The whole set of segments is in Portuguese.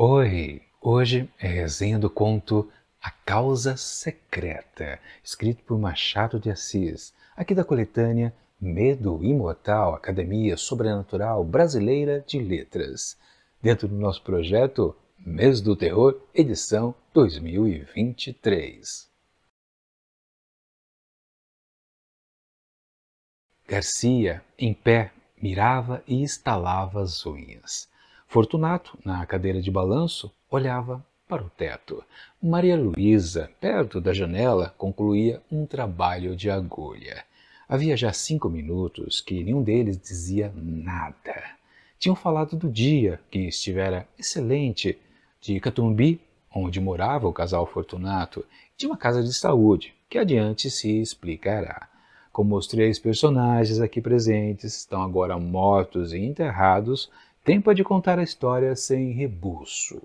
Oi! Hoje é resenha do conto A Causa Secreta, escrito por Machado de Assis, aqui da coletânea Medo Imortal, Academia Sobrenatural Brasileira de Letras, dentro do nosso projeto Mês do Terror, edição 2023. Garcia, em pé, mirava e estalava as unhas. Fortunato, na cadeira de balanço, olhava para o teto. Maria Luísa, perto da janela, concluía um trabalho de agulha. Havia já cinco minutos que nenhum deles dizia nada. Tinham falado do dia, que estivera excelente, de Catumbi, onde morava o casal Fortunato, de uma casa de saúde, que adiante se explicará. Como os três personagens aqui presentes estão agora mortos e enterrados, Tempo é de contar a história sem rebuço.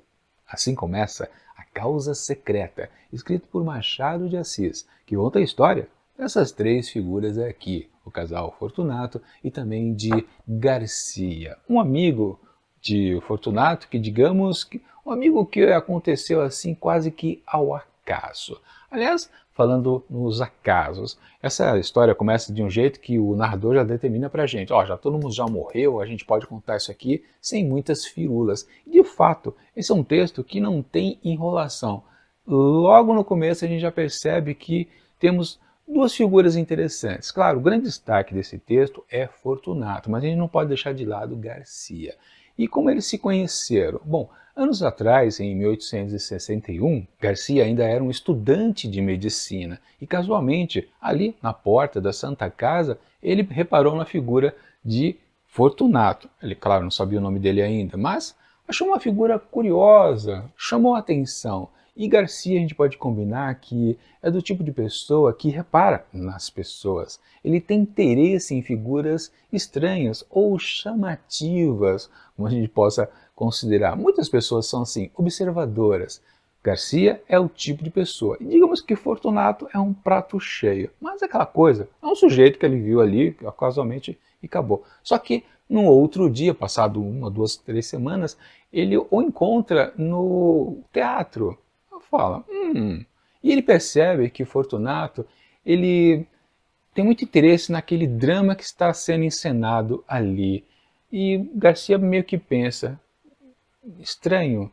Assim começa A Causa Secreta, escrito por Machado de Assis, que conta a história dessas três figuras aqui, o casal Fortunato e também de Garcia, um amigo de Fortunato que, digamos, um amigo que aconteceu assim quase que ao acaso. Aliás, falando nos acasos. Essa história começa de um jeito que o narrador já determina para a gente. Ó, oh, já todo mundo já morreu, a gente pode contar isso aqui sem muitas firulas. De fato, esse é um texto que não tem enrolação. Logo no começo a gente já percebe que temos duas figuras interessantes. Claro, o grande destaque desse texto é Fortunato, mas a gente não pode deixar de lado Garcia. E como eles se conheceram? Bom, Anos atrás, em 1861, Garcia ainda era um estudante de medicina e, casualmente, ali na porta da Santa Casa, ele reparou na figura de Fortunato. Ele, claro, não sabia o nome dele ainda, mas achou uma figura curiosa, chamou a atenção e Garcia, a gente pode combinar que é do tipo de pessoa que repara nas pessoas. Ele tem interesse em figuras estranhas ou chamativas, como a gente possa considerar. Muitas pessoas são assim, observadoras. Garcia é o tipo de pessoa. E digamos que Fortunato é um prato cheio. Mas é aquela coisa, é um sujeito que ele viu ali casualmente e acabou. Só que no outro dia, passado uma, duas, três semanas, ele o encontra no teatro fala, hum. E ele percebe que Fortunato, ele tem muito interesse naquele drama que está sendo encenado ali. E Garcia meio que pensa, estranho,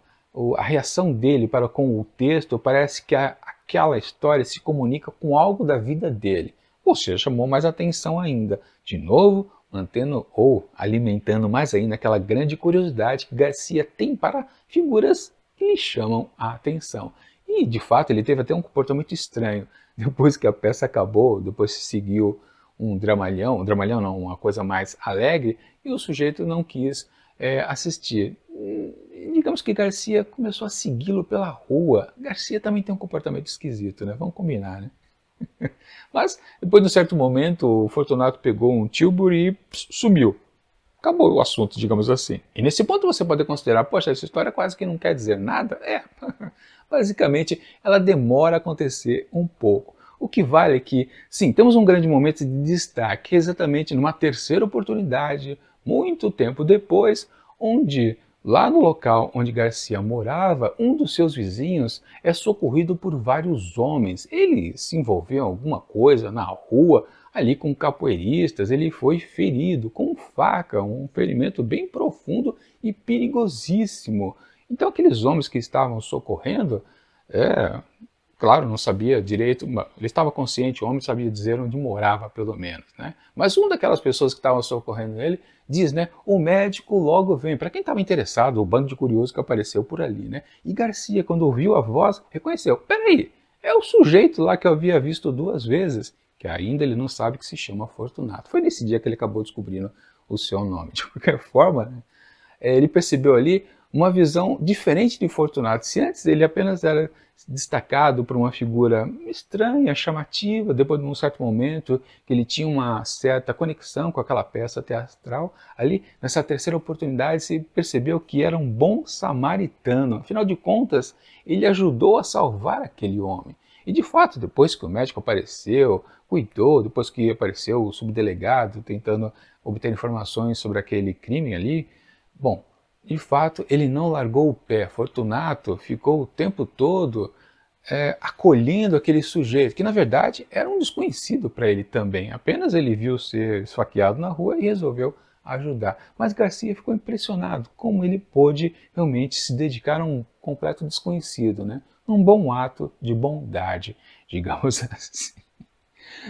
a reação dele para com o texto parece que a, aquela história se comunica com algo da vida dele. Ou seja, chamou mais atenção ainda. De novo, mantendo ou alimentando mais ainda aquela grande curiosidade que Garcia tem para figuras que lhe chamam a atenção. E, de fato, ele teve até um comportamento estranho. Depois que a peça acabou, depois se seguiu um dramalhão, um dramalhão não, uma coisa mais alegre, e o sujeito não quis é, assistir. E, digamos que Garcia começou a segui-lo pela rua. Garcia também tem um comportamento esquisito, né? Vamos combinar, né? Mas, depois de um certo momento, o Fortunato pegou um Tilbury e sumiu acabou o assunto, digamos assim. E nesse ponto você pode considerar, poxa, essa história quase que não quer dizer nada. É, basicamente ela demora a acontecer um pouco. O que vale é que, sim, temos um grande momento de destaque, exatamente numa terceira oportunidade, muito tempo depois, onde, lá no local onde Garcia morava, um dos seus vizinhos é socorrido por vários homens. Ele se envolveu em alguma coisa na rua, ali com capoeiristas, ele foi ferido com faca, um ferimento bem profundo e perigosíssimo. Então aqueles homens que estavam socorrendo, é, claro, não sabia direito, ele estava consciente, o homem sabia dizer onde morava, pelo menos, né? Mas uma daquelas pessoas que estavam socorrendo ele diz, né, o médico logo vem. Para quem estava interessado, o bando de curiosos que apareceu por ali, né? E Garcia, quando ouviu a voz, reconheceu, peraí, é o sujeito lá que eu havia visto duas vezes que ainda ele não sabe que se chama Fortunato. Foi nesse dia que ele acabou descobrindo o seu nome. De qualquer forma, né, é, ele percebeu ali uma visão diferente de Fortunato. Se antes ele apenas era destacado por uma figura estranha, chamativa, depois de um certo momento que ele tinha uma certa conexão com aquela peça teatral, ali nessa terceira oportunidade se percebeu que era um bom samaritano. Afinal de contas, ele ajudou a salvar aquele homem. E de fato, depois que o médico apareceu, cuidou, depois que apareceu o subdelegado tentando obter informações sobre aquele crime ali, bom, de fato ele não largou o pé. Fortunato ficou o tempo todo é, acolhendo aquele sujeito, que na verdade era um desconhecido para ele também. Apenas ele viu ser esfaqueado na rua e resolveu ajudar. Mas Garcia ficou impressionado como ele pôde realmente se dedicar a um completo desconhecido, né? um bom ato de bondade, digamos assim.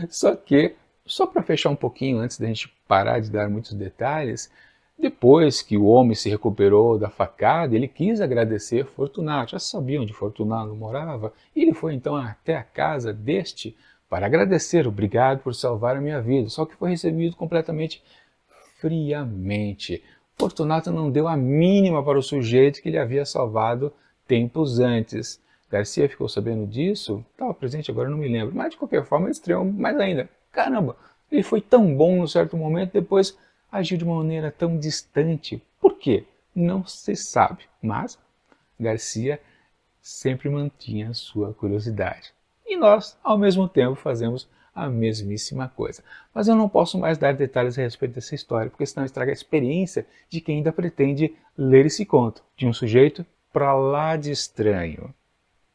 Só que, só para fechar um pouquinho antes da gente parar de dar muitos detalhes, depois que o homem se recuperou da facada, ele quis agradecer Fortunato. Já sabia onde Fortunato morava. E ele foi então até a casa deste para agradecer. Obrigado por salvar a minha vida. Só que foi recebido completamente friamente. Fortunato não deu a mínima para o sujeito que ele havia salvado tempos antes. Garcia ficou sabendo disso? Estava presente agora, não me lembro. Mas de qualquer forma, ele estreou mais ainda. Caramba, ele foi tão bom num certo momento, depois agiu de uma maneira tão distante. Por quê? Não se sabe. Mas Garcia sempre mantinha sua curiosidade. E nós, ao mesmo tempo, fazemos a mesmíssima coisa. Mas eu não posso mais dar detalhes a respeito dessa história, porque senão estraga a experiência de quem ainda pretende ler esse conto, de um sujeito para lá de estranho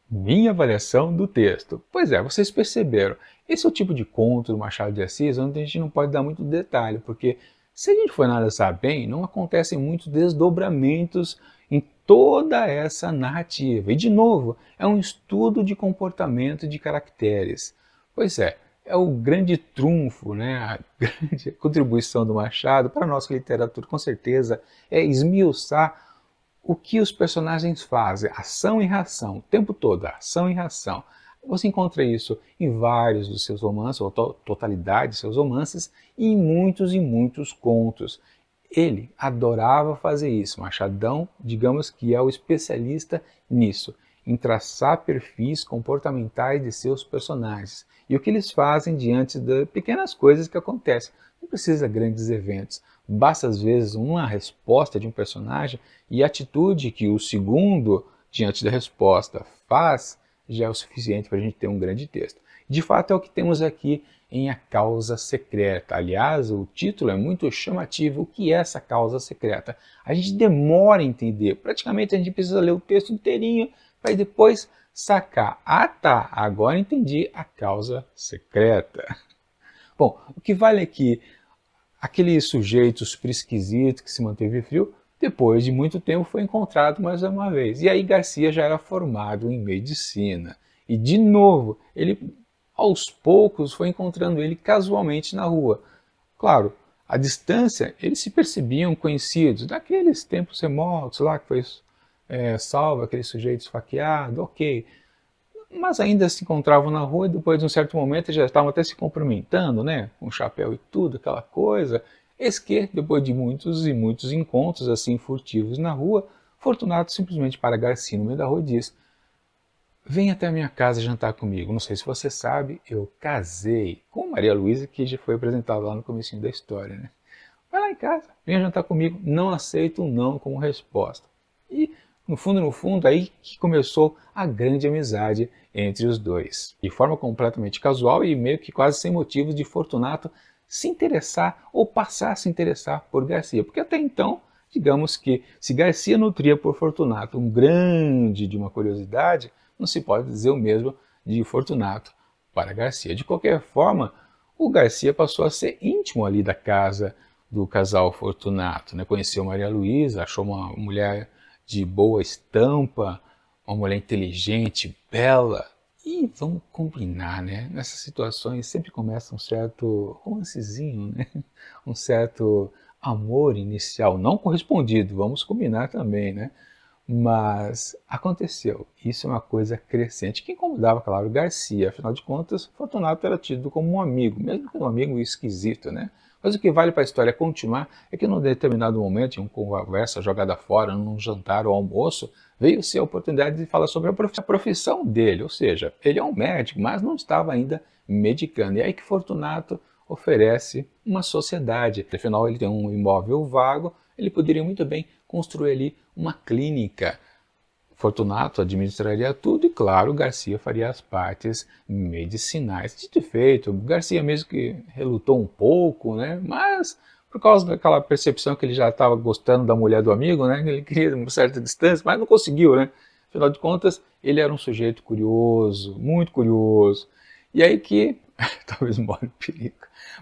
minha avaliação do texto. Pois é, vocês perceberam. Esse é o tipo de conto do Machado de Assis onde a gente não pode dar muito detalhe, porque se a gente for analisar bem, não acontecem muitos desdobramentos em toda essa narrativa. E, de novo, é um estudo de comportamento de caracteres. Pois é, é o grande trunfo, né? a grande contribuição do Machado para a nossa literatura, com certeza, é esmiuçar o que os personagens fazem, ação e reação, o tempo todo, ação e reação. Você encontra isso em vários dos seus romances, ou to totalidade de seus romances, e em muitos e muitos contos. Ele adorava fazer isso. Machadão, digamos que é o especialista nisso, em traçar perfis comportamentais de seus personagens e o que eles fazem diante de pequenas coisas que acontecem. Não precisa grandes eventos. Basta, às vezes, uma resposta de um personagem e a atitude que o segundo, diante da resposta, faz, já é o suficiente para a gente ter um grande texto. De fato, é o que temos aqui em A Causa Secreta. Aliás, o título é muito chamativo. O que é essa causa secreta? A gente demora a entender. Praticamente, a gente precisa ler o texto inteirinho para depois sacar. Ah, tá, agora entendi a causa secreta. Bom, o que vale é que aquele sujeito super esquisito que se manteve frio, depois de muito tempo foi encontrado mais uma vez. E aí Garcia já era formado em medicina. E de novo, ele aos poucos foi encontrando ele casualmente na rua. Claro, à distância eles se percebiam conhecidos, daqueles tempos remotos lá que foi é, salvo aquele sujeito esfaqueado, ok mas ainda se encontravam na rua e depois de um certo momento já estavam até se cumprimentando, né? Com chapéu e tudo, aquela coisa. Eis que, depois de muitos e muitos encontros assim furtivos na rua, Fortunato simplesmente para Garcia no meio da rua e diz: Vem até a minha casa jantar comigo. Não sei se você sabe, eu casei com Maria Luísa, que já foi apresentada lá no começo da história, né? Vai lá em casa, vem jantar comigo. Não aceito um não como resposta. E no fundo, no fundo, aí que começou a grande amizade entre os dois. De forma completamente casual e meio que quase sem motivos de Fortunato se interessar ou passar a se interessar por Garcia, porque até então, digamos que se Garcia nutria por Fortunato um grande de uma curiosidade, não se pode dizer o mesmo de Fortunato para Garcia. De qualquer forma, o Garcia passou a ser íntimo ali da casa do casal Fortunato, né? conheceu Maria Luísa, achou uma mulher de boa estampa, uma mulher inteligente, bela. E vamos combinar, né? Nessas situações sempre começa um certo romancezinho, né? Um certo amor inicial não correspondido, vamos combinar também, né? Mas aconteceu. Isso é uma coisa crescente que incomodava, claro, Garcia. Afinal de contas, Fortunato era tido como um amigo, mesmo que um amigo esquisito, né? Mas o que vale para a história continuar é que num determinado momento, em uma conversa jogada fora, num jantar ou almoço, veio-se a oportunidade de falar sobre a profissão dele, ou seja, ele é um médico, mas não estava ainda medicando. E aí que Fortunato oferece uma sociedade. Afinal, ele tem um imóvel vago, ele poderia muito bem construir ali uma clínica Fortunato administraria tudo e, claro, Garcia faria as partes medicinais. De feito, Garcia mesmo que relutou um pouco, né? Mas por causa daquela percepção que ele já estava gostando da mulher do amigo, né? Ele queria uma certa distância, mas não conseguiu, né? Afinal de contas, ele era um sujeito curioso, muito curioso. E aí que talvez morre perigo.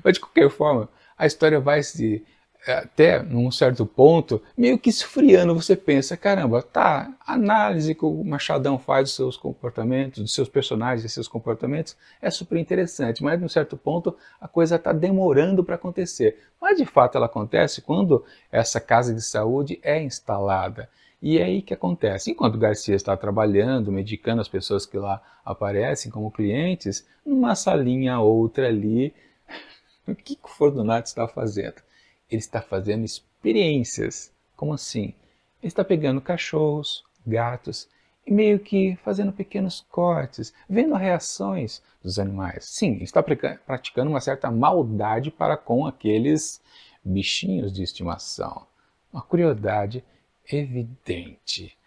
Mas de qualquer forma, a história vai se até num certo ponto, meio que esfriando, você pensa, caramba, tá, a análise que o Machadão faz dos seus comportamentos, dos seus personagens e seus comportamentos, é super interessante, mas num certo ponto a coisa está demorando para acontecer. Mas de fato ela acontece quando essa casa de saúde é instalada. E é aí que acontece. Enquanto Garcia está trabalhando, medicando as pessoas que lá aparecem como clientes, numa salinha outra ali, o que o Fortunato está fazendo? ele está fazendo experiências. Como assim? Ele está pegando cachorros, gatos e meio que fazendo pequenos cortes, vendo reações dos animais. Sim, ele está praticando uma certa maldade para com aqueles bichinhos de estimação. Uma curiosidade evidente.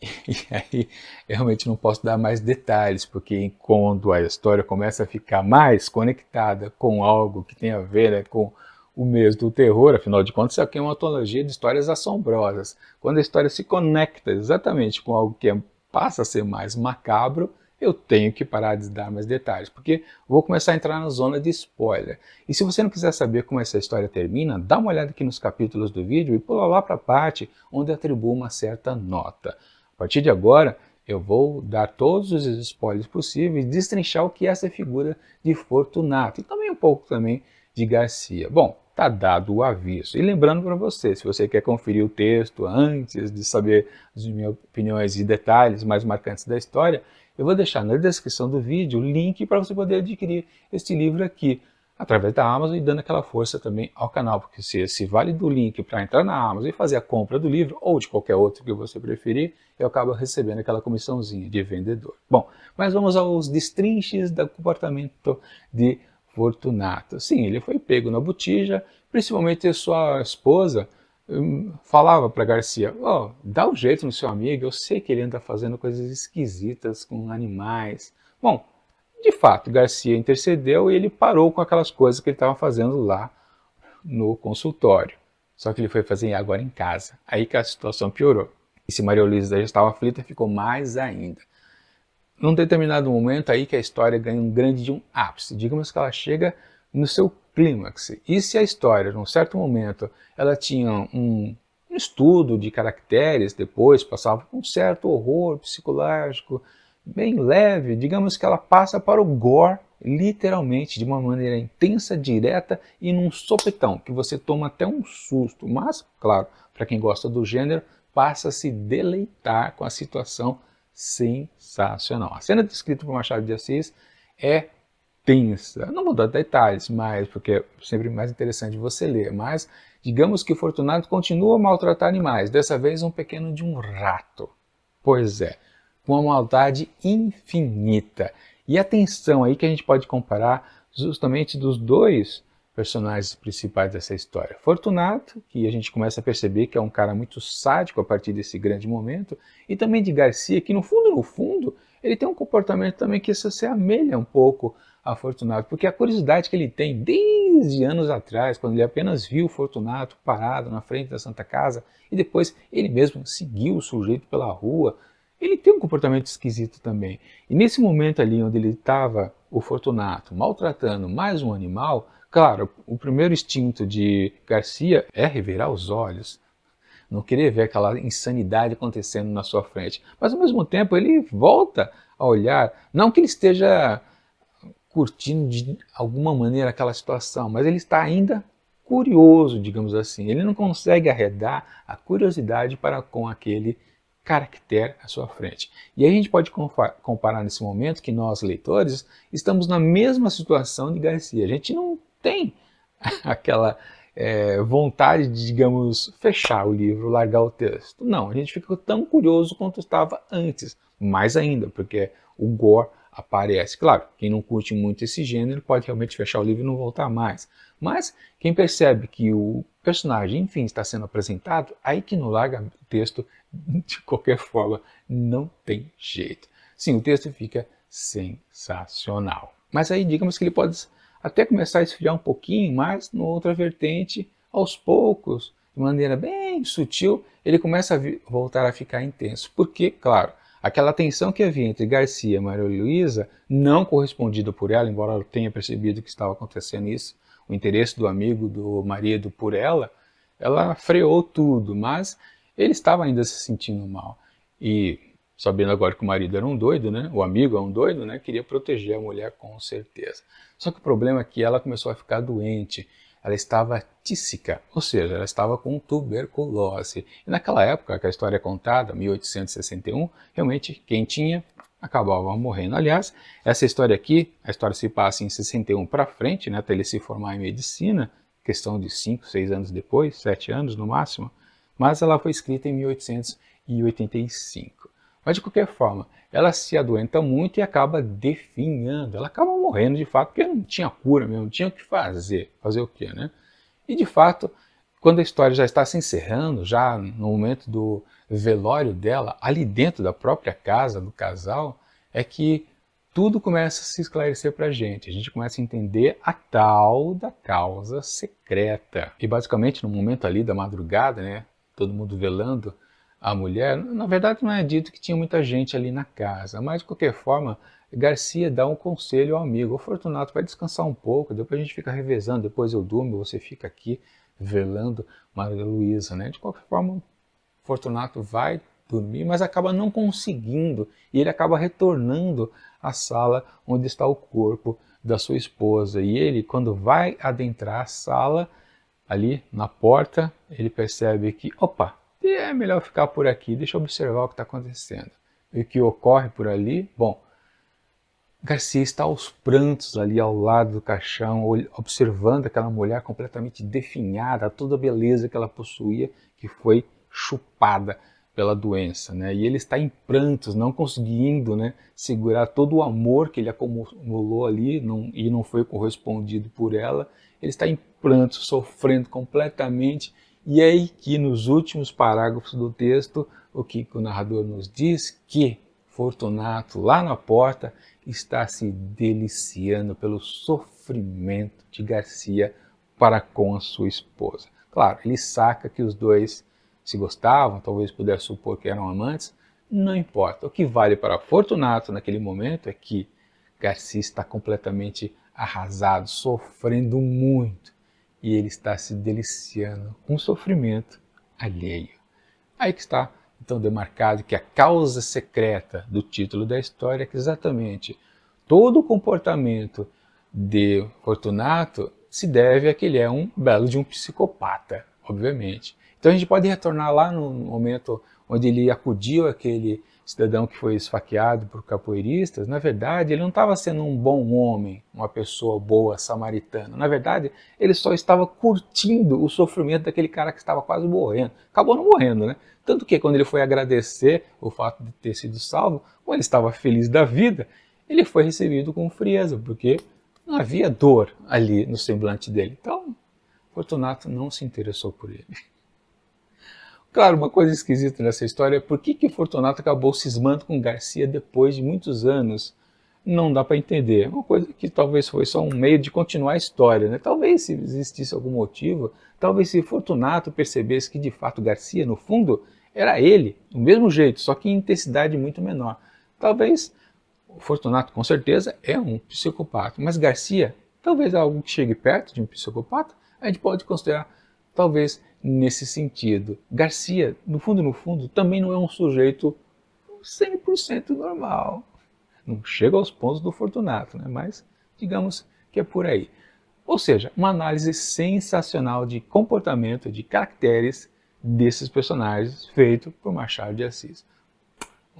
E aí, realmente não posso dar mais detalhes, porque quando a história começa a ficar mais conectada com algo que tem a ver né, com o mês do terror, afinal de contas, isso aqui é uma antologia de histórias assombrosas. Quando a história se conecta exatamente com algo que é, passa a ser mais macabro, eu tenho que parar de dar mais detalhes, porque vou começar a entrar na zona de spoiler. E se você não quiser saber como essa história termina, dá uma olhada aqui nos capítulos do vídeo e pula lá para a parte onde atribuo uma certa nota. A partir de agora, eu vou dar todos os spoilers possíveis e destrinchar o que é essa figura de Fortunato e também um pouco também de Garcia. Bom, está dado o aviso. E lembrando para você, se você quer conferir o texto antes de saber as minhas opiniões e detalhes mais marcantes da história, eu vou deixar na descrição do vídeo o link para você poder adquirir este livro aqui através da Amazon e dando aquela força também ao canal, porque se, se vale do link para entrar na Amazon e fazer a compra do livro ou de qualquer outro que você preferir, eu acabo recebendo aquela comissãozinha de vendedor. Bom, mas vamos aos destrinches do comportamento de Fortunato. Sim, ele foi pego na botija, principalmente sua esposa hum, falava para Garcia: oh, dá um jeito no seu amigo, eu sei que ele anda fazendo coisas esquisitas com animais. Bom, de fato, Garcia intercedeu e ele parou com aquelas coisas que ele estava fazendo lá no consultório. Só que ele foi fazer agora em casa. Aí que a situação piorou. E se Maria Luísa já estava aflita, ficou mais ainda num determinado momento aí que a história ganha um grande de um ápice, digamos que ela chega no seu clímax. E se a história, num certo momento, ela tinha um estudo de caracteres, depois passava por um certo horror psicológico, bem leve, digamos que ela passa para o gore, literalmente, de uma maneira intensa, direta e num sopetão, que você toma até um susto. Mas, claro, para quem gosta do gênero, passa a se deleitar com a situação sensacional. A cena descrita por Machado de Assis é tensa. Não vou dar detalhes, mas porque é sempre mais interessante você ler, mas digamos que Fortunato continua a maltratar animais, dessa vez um pequeno de um rato. Pois é, com uma maldade infinita. E atenção aí que a gente pode comparar justamente dos dois personagens principais dessa história. Fortunato, que a gente começa a perceber que é um cara muito sádico a partir desse grande momento, e também de Garcia, que no fundo, no fundo, ele tem um comportamento também que se assemelha um pouco a Fortunato, porque a curiosidade que ele tem desde anos atrás, quando ele apenas viu Fortunato parado na frente da Santa Casa, e depois ele mesmo seguiu o sujeito pela rua, ele tem um comportamento esquisito também. E nesse momento ali onde ele estava, o Fortunato, maltratando mais um animal, Claro, o primeiro instinto de Garcia é revirar os olhos, não querer ver aquela insanidade acontecendo na sua frente. Mas ao mesmo tempo ele volta a olhar, não que ele esteja curtindo de alguma maneira aquela situação, mas ele está ainda curioso, digamos assim. Ele não consegue arredar a curiosidade para com aquele caractere à sua frente. E a gente pode comparar nesse momento que nós, leitores, estamos na mesma situação de Garcia. A gente não tem aquela é, vontade de, digamos, fechar o livro, largar o texto. Não, a gente fica tão curioso quanto estava antes, mais ainda, porque o gore aparece. Claro, quem não curte muito esse gênero pode realmente fechar o livro e não voltar mais. Mas quem percebe que o personagem, enfim, está sendo apresentado, aí que não larga o texto de qualquer forma, não tem jeito. Sim, o texto fica sensacional. Mas aí digamos que ele pode até começar a esfriar um pouquinho, mas no outra vertente, aos poucos, de maneira bem sutil, ele começa a voltar a ficar intenso. Porque, claro, aquela tensão que havia entre Garcia e Maria Luísa, não correspondida por ela, embora ela tenha percebido que estava acontecendo isso, o interesse do amigo, do marido por ela, ela freou tudo, mas ele estava ainda se sentindo mal. E sabendo agora que o marido era um doido, né? O amigo é um doido, né? Queria proteger a mulher com certeza. Só que o problema é que ela começou a ficar doente. Ela estava tísica, ou seja, ela estava com tuberculose. E naquela época, que a história é contada, 1861, realmente quem tinha acabava morrendo. Aliás, essa história aqui, a história se passa em 61 para frente, né, até ele se formar em medicina, questão de 5, 6 anos depois, 7 anos no máximo, mas ela foi escrita em 1885. Mas de qualquer forma, ela se adoenta muito e acaba definhando. Ela acaba morrendo de fato, porque não tinha cura mesmo, não tinha o que fazer. Fazer o quê, né? E de fato, quando a história já está se encerrando, já no momento do velório dela, ali dentro da própria casa do casal, é que tudo começa a se esclarecer para a gente. A gente começa a entender a tal da causa secreta. E basicamente, no momento ali da madrugada, né, todo mundo velando, a mulher, na verdade não é dito que tinha muita gente ali na casa, mas de qualquer forma, Garcia dá um conselho ao amigo: O Fortunato vai descansar um pouco, depois a gente fica revezando, depois eu durmo, você fica aqui velando Maria Luísa, né? De qualquer forma, Fortunato vai dormir, mas acaba não conseguindo e ele acaba retornando à sala onde está o corpo da sua esposa. E ele, quando vai adentrar a sala, ali na porta, ele percebe que, opa, e é melhor ficar por aqui, deixa eu observar o que está acontecendo. E o que ocorre por ali? Bom, Garcia está aos prantos ali ao lado do caixão, observando aquela mulher completamente definhada, toda a beleza que ela possuía, que foi chupada pela doença, né? E ele está em prantos, não conseguindo, né, segurar todo o amor que ele acumulou ali não, e não foi correspondido por ela. Ele está em prantos, sofrendo completamente e é aí que, nos últimos parágrafos do texto, o que o narrador nos diz que Fortunato, lá na porta, está se deliciando pelo sofrimento de Garcia para com a sua esposa. Claro, ele saca que os dois se gostavam, talvez pudesse supor que eram amantes, não importa. O que vale para Fortunato naquele momento é que Garcia está completamente arrasado, sofrendo muito e ele está se deliciando com o sofrimento alheio. Aí que está, então, demarcado que a causa secreta do título da história é que exatamente todo o comportamento de Fortunato se deve a que ele é um belo de um psicopata, obviamente. Então a gente pode retornar lá no momento onde ele acudiu aquele cidadão que foi esfaqueado por capoeiristas, na verdade, ele não estava sendo um bom homem, uma pessoa boa samaritana. Na verdade, ele só estava curtindo o sofrimento daquele cara que estava quase morrendo. Acabou não morrendo, né? Tanto que quando ele foi agradecer o fato de ter sido salvo, como ele estava feliz da vida, ele foi recebido com frieza, porque não havia dor ali no semblante dele. Então, Fortunato não se interessou por ele. Claro, uma coisa esquisita nessa história é por que, que Fortunato acabou cismando com Garcia depois de muitos anos. Não dá para entender. É uma coisa que talvez foi só um meio de continuar a história. Né? Talvez se existisse algum motivo, talvez se Fortunato percebesse que de fato Garcia, no fundo, era ele, do mesmo jeito, só que em intensidade muito menor. Talvez Fortunato, com certeza, é um psicopata, mas Garcia, talvez algo que chegue perto de um psicopata, a gente pode considerar Talvez nesse sentido. Garcia, no fundo, no fundo, também não é um sujeito 100% normal. Não chega aos pontos do Fortunato, né? mas digamos que é por aí. Ou seja, uma análise sensacional de comportamento, de caracteres desses personagens, feito por Machado de Assis.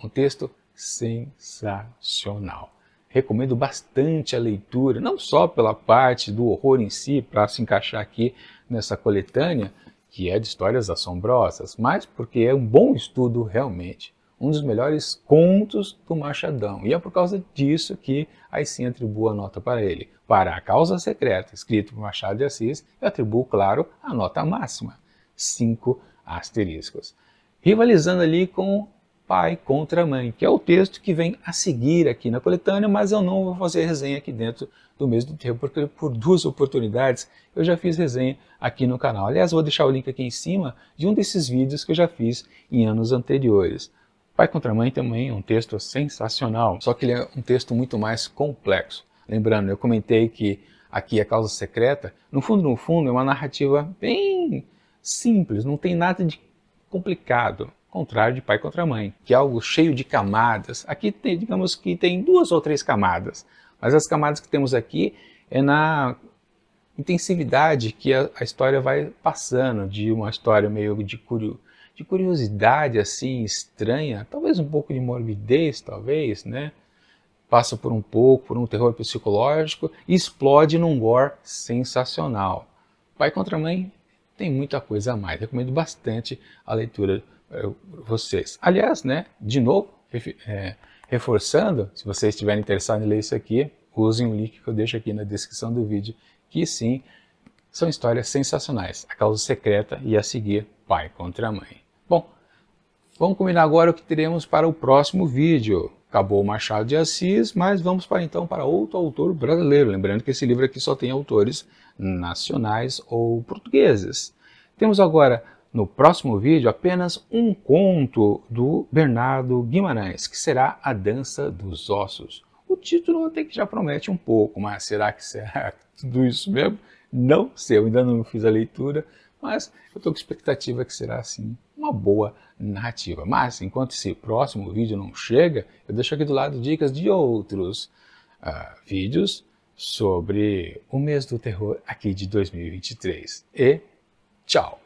Um texto sensacional. Recomendo bastante a leitura, não só pela parte do horror em si, para se encaixar aqui nessa coletânea, que é de histórias assombrosas, mas porque é um bom estudo realmente, um dos melhores contos do Machadão. E é por causa disso que aí sim atribuo a nota para ele. Para a causa secreta, escrito por Machado de Assis, eu atribuo, claro, a nota máxima, 5 asteriscos. Rivalizando ali com pai contra a mãe, que é o texto que vem a seguir aqui na coletânea, mas eu não vou fazer resenha aqui dentro do mesmo tempo, porque por duas oportunidades eu já fiz resenha aqui no canal. Aliás, vou deixar o link aqui em cima de um desses vídeos que eu já fiz em anos anteriores. Pai contra Mãe também é um texto sensacional, só que ele é um texto muito mais complexo. Lembrando, eu comentei que aqui a é causa secreta, no fundo, no fundo, é uma narrativa bem simples, não tem nada de complicado contrário de pai contra mãe, que é algo cheio de camadas. Aqui tem, digamos que tem duas ou três camadas, mas as camadas que temos aqui é na intensividade que a, a história vai passando, de uma história meio de, curio, de curiosidade assim estranha, talvez um pouco de morbidez, talvez, né? Passa por um pouco, por um terror psicológico e explode num gore sensacional. Pai contra mãe tem muita coisa a mais. Recomendo bastante a leitura eh, vocês. Aliás, né, de novo, é, reforçando, se vocês estiverem interessados em ler isso aqui, usem o link que eu deixo aqui na descrição do vídeo, que sim, são histórias sensacionais. A causa secreta e a seguir, pai contra mãe. Bom, vamos combinar agora o que teremos para o próximo vídeo. Acabou o Machado de Assis, mas vamos para então para outro autor brasileiro. Lembrando que esse livro aqui só tem autores nacionais ou portugueses. Temos agora no próximo vídeo apenas um conto do Bernardo Guimarães, que será A Dança dos Ossos. O título até que já promete um pouco, mas será que será tudo isso mesmo? Não sei, eu ainda não fiz a leitura, mas eu estou com expectativa que será assim uma boa narrativa. Mas enquanto esse próximo vídeo não chega, eu deixo aqui do lado dicas de outros uh, vídeos sobre o mês do terror aqui de 2023. E tchau!